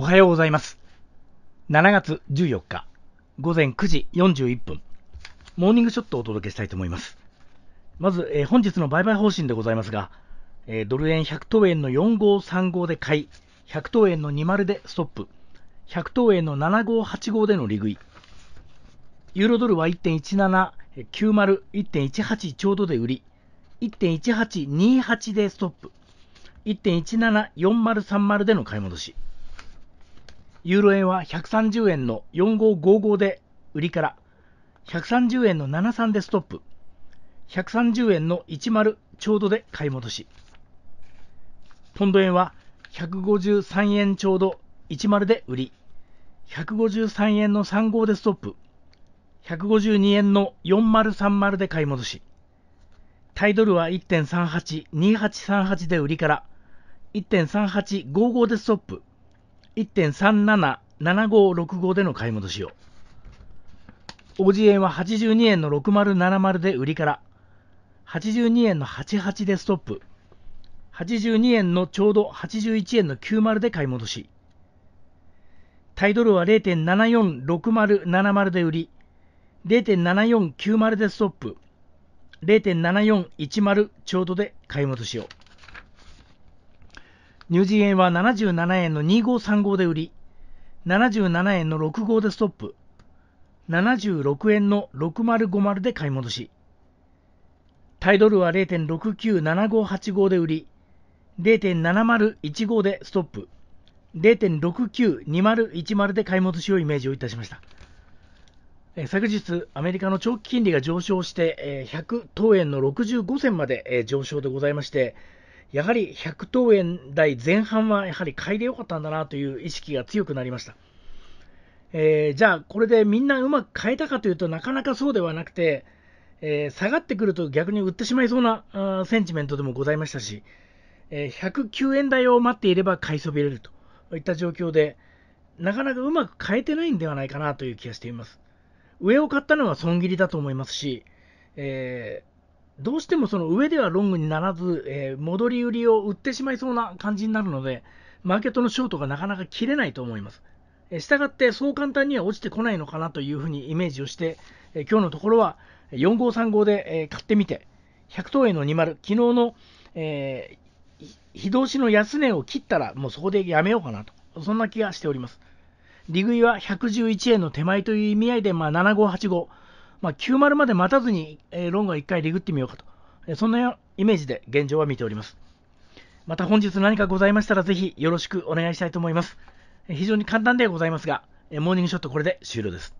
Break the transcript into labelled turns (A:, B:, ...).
A: おはようございます。7月14日、午前9時41分、モーニングショットをお届けしたいと思います。まず、えー、本日の売買方針でございますが、えー、ドル円100等円の4535で買い、100等円の20でストップ、100等円の7585での利食い、ユーロドルは1.17、90、1.18ちょうどで売り、1.1828でストップ、1.174030での買い戻し。ユーロ円は130円の4555で売りから、130円の73でストップ、130円の10ちょうどで買い戻し、ポンド円は153円ちょうど10で売り、153円の35でストップ、152円の4030で買い戻し、タイドルは1.382838で売りから、1.3855でストップ、1.377565での買い戻しを。オジエは82円の6070で売りから、82円の88でストップ、82円のちょうど81円の90で買い戻し、タイドルは0.746070で売り、0.7490でストップ、0.7410ちょうどで買い戻しを。ニュージーンは77円の2535で売り、77円の65でストップ、76円の6050で買い戻し、タイドルは0.697585で売り、0.7015でストップ、0.692010で買い戻しをイメージをいたしました。え昨日、アメリカの長期金利が上昇して、え100等円の65銭まで、え上昇でございまして、やはり100等円台前半はやはり買いでよかったんだなという意識が強くなりました。えー、じゃあ、これでみんなうまく買えたかというとなかなかそうではなくて、えー、下がってくると逆に売ってしまいそうなセンチメントでもございましたし、えー、109円台を待っていれば買いそびれるといった状況で、なかなかうまく買えてないんではないかなという気がしています。上を買ったのは損切りだと思いますし、えどうしてもその上ではロングにならず、えー、戻り売りを売ってしまいそうな感じになるので、マーケットのショートがなかなか切れないと思います。したがってそう簡単には落ちてこないのかなというふうにイメージをして、え今日のところは4号3号で、え買ってみて、100等円の20、昨日の、えー、日通しの安値を切ったらもうそこでやめようかなと、そんな気がしております。利食いは111円の手前という意味合いで、まあ、7 5 8 5まあ、90まで待たずに、えー、ロングは1回リグってみようかと、えそんなイメージで現状は見ております。また本日何かございましたら、ぜひよろしくお願いしたいと思います。え非常に簡単ではございますが、えモーニングショットこれで終了です。